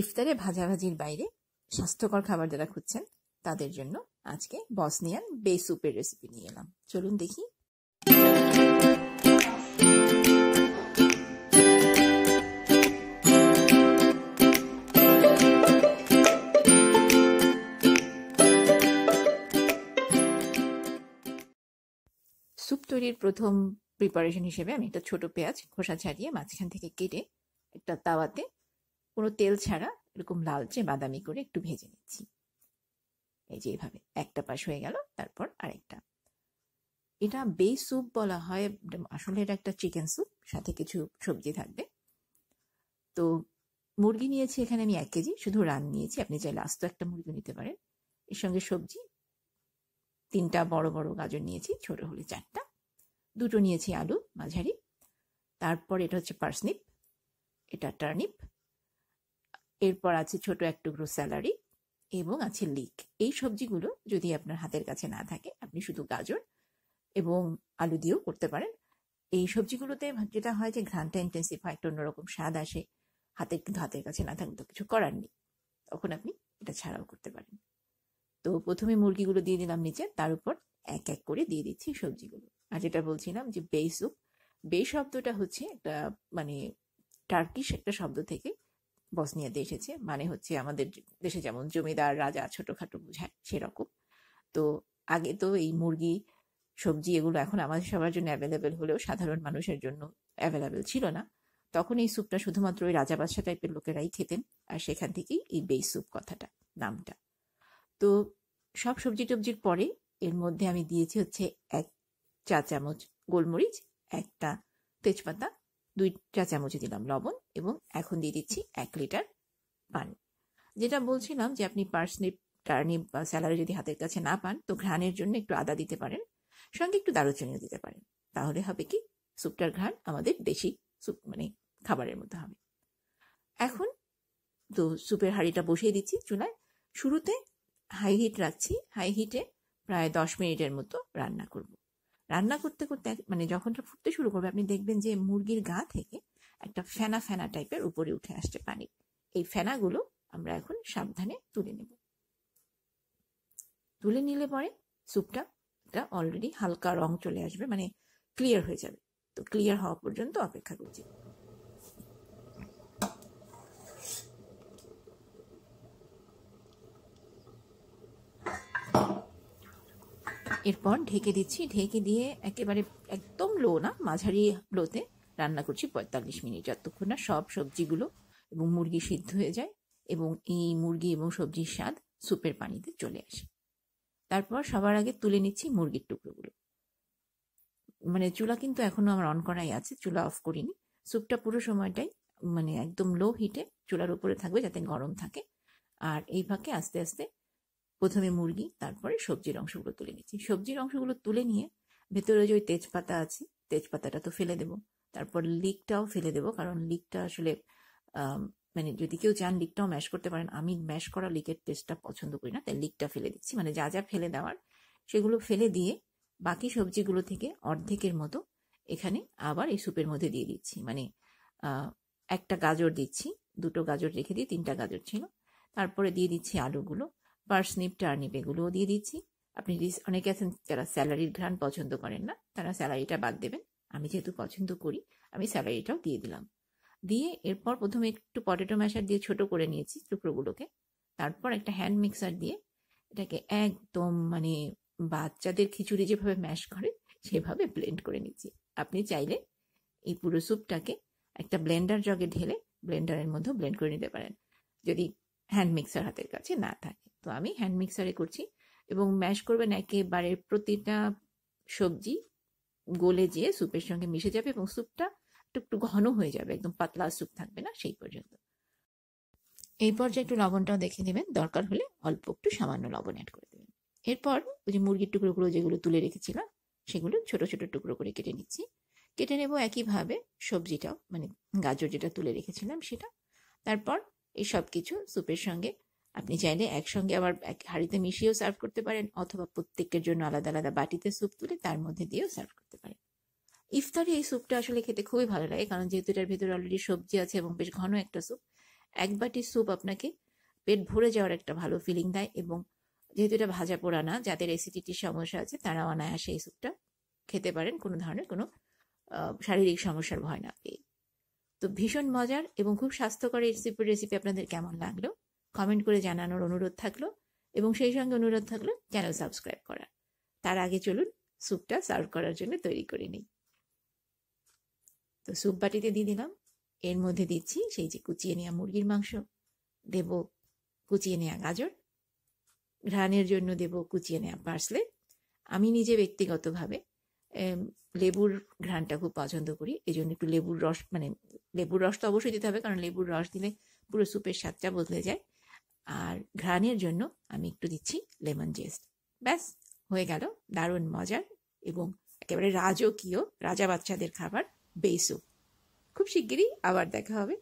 ইফতারে ভাজাভাজির বাইরে স্বাস্থ্যকর খাবার যারা খুঁজছেন তাদের জন্য আজকে বসনিয়ান বে স্যুপের রেসিপি নিয়ে এলাম চলুন দেখি স্যুপ তৈরির প্রথম প্রিপারেশন হিসেবে আমি একটা ছোট পেঁয়াজ খোসা ছাড়িয়ে মাঝখান থেকে কেটে একটা তাওয়াতে কোনো তেল ছাড়া এরকম লালচে বাদামি করে একটু ভেজে নিচ্ছি এই যে এইভাবে একটা পাশ হয়ে গেল তারপর আরেকটা এটা বে স্যুপ বলা হয় আসলে এটা একটা চিকেন স্যুপ সাথে কিছু সবজি থাকবে তো মুরগি নিয়েছি এখানে আমি এক কেজি শুধু রান নিয়েছি আপনি চাইলে আস্ত একটা মুরগি নিতে পারেন এর সঙ্গে সবজি তিনটা বড় বড় গাজর নিয়েছি ছোট হলে চারটা দুটো নিয়েছি আলু মাঝারি তারপর এটা হচ্ছে পার্সনিপ এটা টার্নিপ এরপর আছে ছোট এক টুকরো স্যালারি এবং আছে লিক এই সবজিগুলো যদি আপনার হাতের কাছে না থাকে আপনি শুধু গাজর এবং আলু দিয়েও করতে পারেন এই সবজিগুলোতে যেটা হয় যে ঘ্রানটা ইন্টেন্সিভ হয় একটা অন্যরকম স্বাদ আসে হাতে কিন্তু হাতের কাছে না থাকলে তো কিছু করার নেই তখন আপনি এটা ছাড়াও করতে পারেন তো প্রথমে মুরগিগুলো দিয়ে দিলাম নিচে তার উপর এক এক করে দিয়ে দিচ্ছি সবজিগুলো আর যেটা বলছিলাম যে বেসুপ বে শব্দটা হচ্ছে একটা মানে টার্কিশ একটা শব্দ থেকে বসনিয়াতে এসেছে মানে হচ্ছে আমাদের দেশে যেমন জমিদার রাজা ছোটোখাটো বোঝায় সেরকম তো আগে তো এই মুরগি সবজি এগুলো এখন আমাদের সবার জন্য অ্যাভেলেবেল হলেও সাধারণ মানুষের জন্য অ্যাভেলেবেল ছিল না তখন এই স্যুপটা শুধুমাত্র ওই রাজা রাজাবাদশা টাইপের লোকেরাই খেতেন আর সেখান থেকেই এই বেই স্যুপ কথাটা নামটা তো সব সবজি টবজির পরে এর মধ্যে আমি দিয়েছি হচ্ছে এক চা চামচ গোলমরিচ একটা তেজপাতা দুইটা চামচে চামচ দিলাম লবণ এবং এখন দিয়ে দিচ্ছি এক লিটার পানি যেটা বলছিলাম যে আপনি পার্সনিপ টার্নিপ বা স্যালারি যদি হাতের কাছে না পান তো ঘ্রাণের জন্য একটু আদা দিতে পারেন সঙ্গে একটু দারুচিনিও দিতে পারেন তাহলে হবে কি স্যুপটার ঘ্রাণ আমাদের দেশি স্যুপ মানে খাবারের মধ্যে হবে এখন তো স্যুপের হাঁড়িটা বসিয়ে দিচ্ছি চুলায় শুরুতে হাই হিট রাখছি হাই হিটে প্রায় দশ মিনিটের মতো রান্না করব রান্না করতে করতে মানে যখন ফুটতে শুরু করবে আপনি দেখবেন যে মুরগির গা থেকে একটা ফেনা ফেনা টাইপের উপরে উঠে আসছে পানি এই ফেনাগুলো আমরা এখন সাবধানে তুলে নেব তুলে নিলে পরে স্যুপটা এটা অলরেডি হালকা রং চলে আসবে মানে ক্লিয়ার হয়ে যাবে তো ক্লিয়ার হওয়া পর্যন্ত অপেক্ষা করছি এরপর ঢেকে দিচ্ছি ঢেকে দিয়ে একেবারে একদম লো না মাঝারি লোতে রান্না করছি পঁয়তাল্লিশ মিনিট যতক্ষণ না সব সবজিগুলো এবং মুরগি সিদ্ধ হয়ে যায় এবং এই মুরগি এবং সবজির স্বাদ স্যুপের পানিতে চলে আসে তারপর সবার আগে তুলে নিচ্ছি মুরগির টুকরোগুলো মানে চুলা কিন্তু এখনও আমার অন করাই আছে চুলা অফ করিনি স্যুপটা পুরো সময়টাই মানে একদম লো হিটে চুলার উপরে থাকবে যাতে গরম থাকে আর এই ফাঁকে আস্তে আস্তে প্রথমে মুরগি তারপরে সবজির অংশগুলো তুলে নিচ্ছি সবজির অংশগুলো তুলে নিয়ে ভেতরে যে ওই তেজপাতা আছে তেজপাতাটা তো ফেলে দেব তারপর লিকটাও ফেলে দেব কারণ লিকটা আসলে মানে যদি কেউ চান লিকটাও ম্যাশ করতে পারেন আমি ম্যাশ করা লিকের টেস্টটা পছন্দ করি না তাই লিকটা ফেলে দিচ্ছি মানে যা যা ফেলে দেওয়ার সেগুলো ফেলে দিয়ে বাকি সবজিগুলো থেকে অর্ধেকের মতো এখানে আবার এই স্যুপের মধ্যে দিয়ে দিচ্ছি মানে একটা গাজর দিচ্ছি দুটো গাজর রেখে দিয়ে তিনটা গাজর ছিল তারপরে দিয়ে দিচ্ছি আলুগুলো পার্সনিপ টার্নিপ এগুলোও দিয়ে দিচ্ছি আপনি যদি অনেকে আছেন যারা স্যালারির ঘ্রান পছন্দ করেন না তারা স্যালারিটা বাদ দেবেন আমি যেহেতু পছন্দ করি আমি স্যালারিটাও দিয়ে দিলাম দিয়ে এরপর প্রথমে একটু পটেটো ম্যাশার দিয়ে ছোট করে নিয়েছি টুকরোগুলোকে তারপর একটা হ্যান্ড মিক্সার দিয়ে এটাকে একদম মানে বাচ্চাদের খিচুড়ি যেভাবে ম্যাশ করে সেভাবে ব্লেন্ড করে নিচ্ছি আপনি চাইলে এই পুরো স্যুপটাকে একটা ব্লেন্ডার জগে ঢেলে ব্লেন্ডারের মধ্যে ব্লেন্ড করে নিতে পারেন যদি হ্যান্ড মিক্সার হাতের কাছে না থাকে তো আমি হ্যান্ড মিক্সারে করছি এবং ম্যাশ করবেন একেবারে প্রতিটা সবজি গলে যেয়ে স্যুপের সঙ্গে মিশে যাবে এবং স্যুপটা একটু ঘন হয়ে যাবে একদম পাতলা স্যুপ থাকবে না সেই পর্যন্ত এই পর্যায়ে একটু লবণটাও দেখে নেবেন দরকার হলে অল্প একটু সামান্য লবণ অ্যাড করে দেবেন এরপর ওই যে মুরগির টুকরোগুলো যেগুলো তুলে রেখেছিলাম সেগুলো ছোট ছোট টুকরো করে কেটে নিচ্ছি কেটে নেব একইভাবে সবজিটাও মানে গাজর যেটা তুলে রেখেছিলাম সেটা তারপর এই সব কিছু স্যুপের সঙ্গে আপনি চাইলে একসঙ্গে আবার এক হাঁড়িতে মিশিয়েও সার্ভ করতে পারেন অথবা প্রত্যেকের জন্য আলাদা আলাদা বাটিতে স্যুপ তুলে তার মধ্যে দিয়েও সার্ভ করতে পারেন ইফতারে এই স্যুপটা আসলে খেতে খুবই ভালো লাগে কারণ যেহেতু এটার ভিতরে অলরেডি সবজি আছে এবং বেশ ঘন একটা স্যুপ এক বাটি স্যুপ আপনাকে পেট ভরে যাওয়ার একটা ভালো ফিলিং দেয় এবং যেহেতু এটা ভাজা পোড়া না যাদের অ্যাসিডিটির সমস্যা আছে তারা অনায়াসে এই স্যুপটা খেতে পারেন কোনো ধরনের কোনো শারীরিক সমস্যার ভয় না পেয়ে তো ভীষণ মজার এবং খুব স্বাস্থ্যকর রেসিপি রেসিপি আপনাদের কেমন লাগলো কমেন্ট করে জানানোর অনুরোধ থাকলো এবং সেই সঙ্গে অনুরোধ থাকলো চ্যানেল সাবস্ক্রাইব করা তার আগে চলুন স্যুপটা সার্ভ করার জন্য তৈরি করে নিই তো স্যুপ বাটিতে দিয়ে দিলাম এর মধ্যে দিচ্ছি সেই যে কুচিয়ে নেওয়া মুরগির মাংস দেব কুচিয়ে নেওয়া গাজর ঘ্রাণের জন্য দেব কুচিয়ে নেওয়া পার্সলে আমি নিজে ব্যক্তিগতভাবে লেবুর ঘ্রাণটা খুব পছন্দ করি এই জন্য একটু লেবুর রস মানে লেবুর রস তো অবশ্যই দিতে হবে কারণ লেবুর রস দিলে পুরো স্যুপের স্বাদটা বদলে যায় আর ঘ্রাণের জন্য আমি একটু দিচ্ছি লেমন জেস্ট ব্যাস হয়ে গেল দারুণ মজার এবং একেবারে রাজকীয় রাজা বাচ্চাদের খাবার বেসু খুব শিগগিরই আবার দেখা হবে